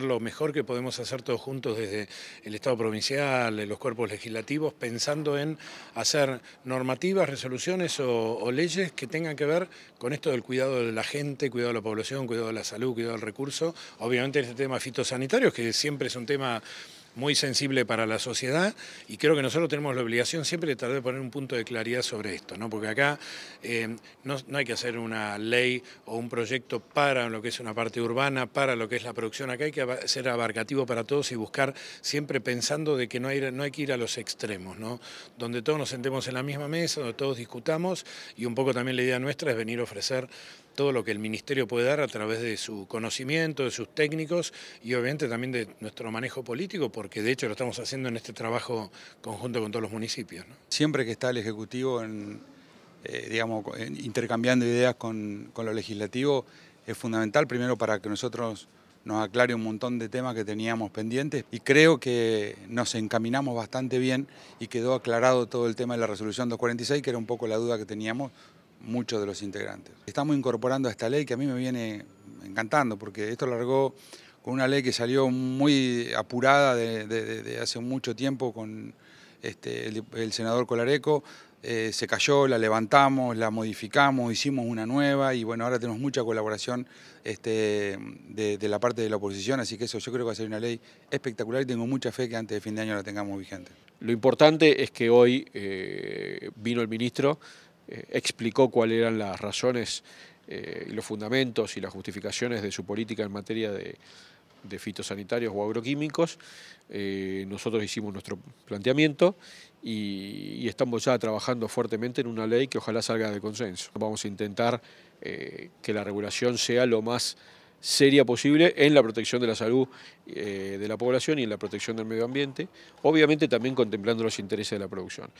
Lo mejor que podemos hacer todos juntos desde el Estado provincial, los cuerpos legislativos, pensando en hacer normativas, resoluciones o, leyes que tengan que ver con esto del cuidado de la gente, cuidado de la población, cuidado de la salud, cuidado del recurso. Obviamente este tema fitosanitario, que siempre es un tema muy sensible para la sociedad y creo que nosotros tenemos la obligación siempre de tratar de poner un punto de claridad sobre esto, ¿no? porque acá eh, no, hay que hacer una ley o un proyecto para lo que es una parte urbana, para lo que es la producción, acá hay que ser abarcativo para todos y buscar siempre pensando de que no hay, no hay que ir a los extremos, ¿no? donde todos nos sentemos en la misma mesa, donde todos discutamos y un poco también la idea nuestra es venir a ofrecer todo lo que el Ministerio puede dar a través de su conocimiento, de sus técnicos y obviamente también de nuestro manejo político, que de hecho lo estamos haciendo en este trabajo conjunto con todos los municipios. Siempre que está el Ejecutivo eh, digamos, intercambiando ideas con, con, lo legislativo, es fundamental primero para que nosotros nos aclare un montón de temas que teníamos pendientes y creo que nos encaminamos bastante bien y quedó aclarado todo el tema de la resolución 246, que era un poco la duda que teníamos muchos de los integrantes. Estamos incorporando a esta ley que a mí me viene encantando, porque esto largó con una ley que salió muy apurada de, hace mucho tiempo con este, el, senador Colareco. Eh, se cayó, la levantamos, la modificamos, hicimos una nueva y bueno, ahora tenemos mucha colaboración este, de, la parte de la oposición, así que eso yo creo que va a ser una ley espectacular y tengo mucha fe que antes de fin de año la tengamos vigente. Lo importante es que hoy eh, vino el ministro, eh, explicó cuáles eran las razones eh, los fundamentos y las justificaciones de su política en materia de, fitosanitarios o agroquímicos. Eh, nosotros hicimos nuestro planteamiento y, estamos ya trabajando fuertemente en una ley que ojalá salga de consenso. Vamos a intentar eh, que la regulación sea lo más seria posible en la protección de la salud de la población y en la protección del medio ambiente, obviamente también contemplando los intereses de la producción.